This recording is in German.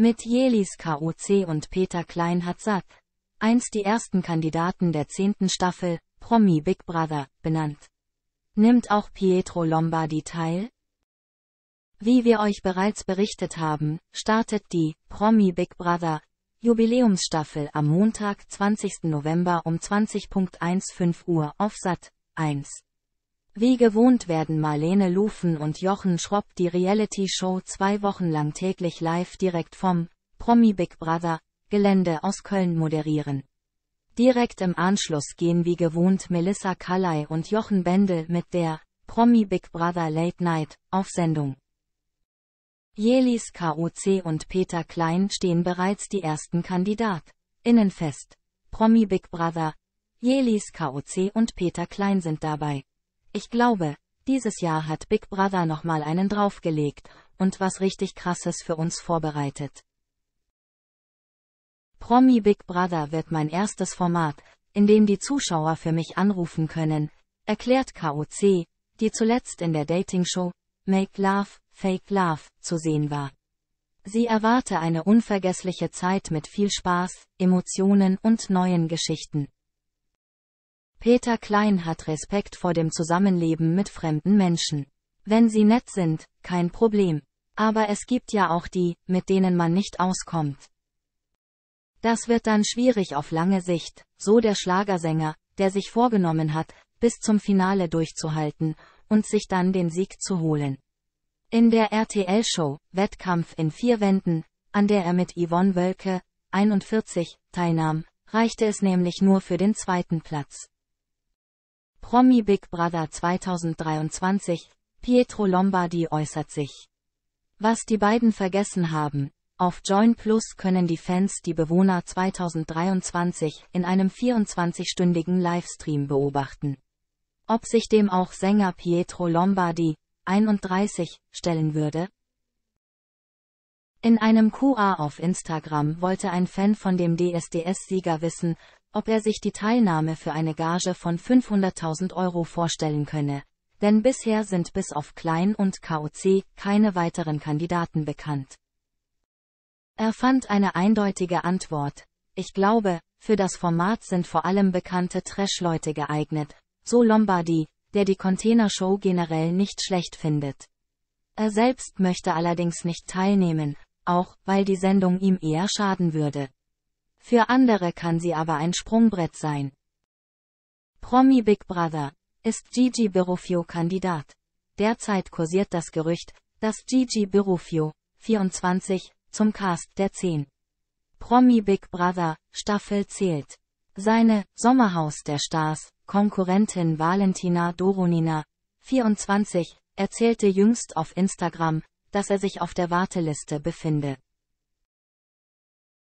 Mit Jelis KOC und Peter Klein hat SAT einst die ersten Kandidaten der zehnten Staffel, Promi Big Brother, benannt. Nimmt auch Pietro Lombardi teil? Wie wir euch bereits berichtet haben, startet die Promi Big Brother Jubiläumsstaffel am Montag, 20. November um 20.15 Uhr auf SAT 1. Wie gewohnt werden Marlene Lufen und Jochen Schropp die Reality-Show zwei Wochen lang täglich live direkt vom Promi Big Brother Gelände aus Köln moderieren. Direkt im Anschluss gehen wie gewohnt Melissa Kallei und Jochen Bendel mit der Promi Big Brother Late Night auf Sendung. Jelis KOC und Peter Klein stehen bereits die ersten KandidatInnen Innenfest. Promi Big Brother, Jelis KOC und Peter Klein sind dabei. Ich glaube, dieses Jahr hat Big Brother nochmal einen draufgelegt und was richtig Krasses für uns vorbereitet. Promi Big Brother wird mein erstes Format, in dem die Zuschauer für mich anrufen können, erklärt KOC, die zuletzt in der Dating-Show Make Love, Fake Love zu sehen war. Sie erwarte eine unvergessliche Zeit mit viel Spaß, Emotionen und neuen Geschichten. Peter Klein hat Respekt vor dem Zusammenleben mit fremden Menschen. Wenn sie nett sind, kein Problem. Aber es gibt ja auch die, mit denen man nicht auskommt. Das wird dann schwierig auf lange Sicht, so der Schlagersänger, der sich vorgenommen hat, bis zum Finale durchzuhalten und sich dann den Sieg zu holen. In der RTL-Show Wettkampf in vier Wänden, an der er mit Yvonne Wölke, 41, teilnahm, reichte es nämlich nur für den zweiten Platz. Promi Big Brother 2023, Pietro Lombardi äußert sich. Was die beiden vergessen haben, auf Join Plus können die Fans die Bewohner 2023 in einem 24-stündigen Livestream beobachten. Ob sich dem auch Sänger Pietro Lombardi, 31, stellen würde? In einem QA auf Instagram wollte ein Fan von dem DSDS-Sieger wissen, ob er sich die Teilnahme für eine Gage von 500.000 Euro vorstellen könne, denn bisher sind bis auf Klein und KOC keine weiteren Kandidaten bekannt. Er fand eine eindeutige Antwort. Ich glaube, für das Format sind vor allem bekannte Trash-Leute geeignet, so Lombardi, der die Containershow generell nicht schlecht findet. Er selbst möchte allerdings nicht teilnehmen, auch weil die Sendung ihm eher schaden würde. Für andere kann sie aber ein Sprungbrett sein. Promi Big Brother. Ist Gigi Berufio Kandidat? Derzeit kursiert das Gerücht, dass Gigi Berufio, 24, zum Cast der 10. Promi Big Brother Staffel zählt. Seine Sommerhaus der Stars Konkurrentin Valentina Doronina, 24, erzählte jüngst auf Instagram, dass er sich auf der Warteliste befinde.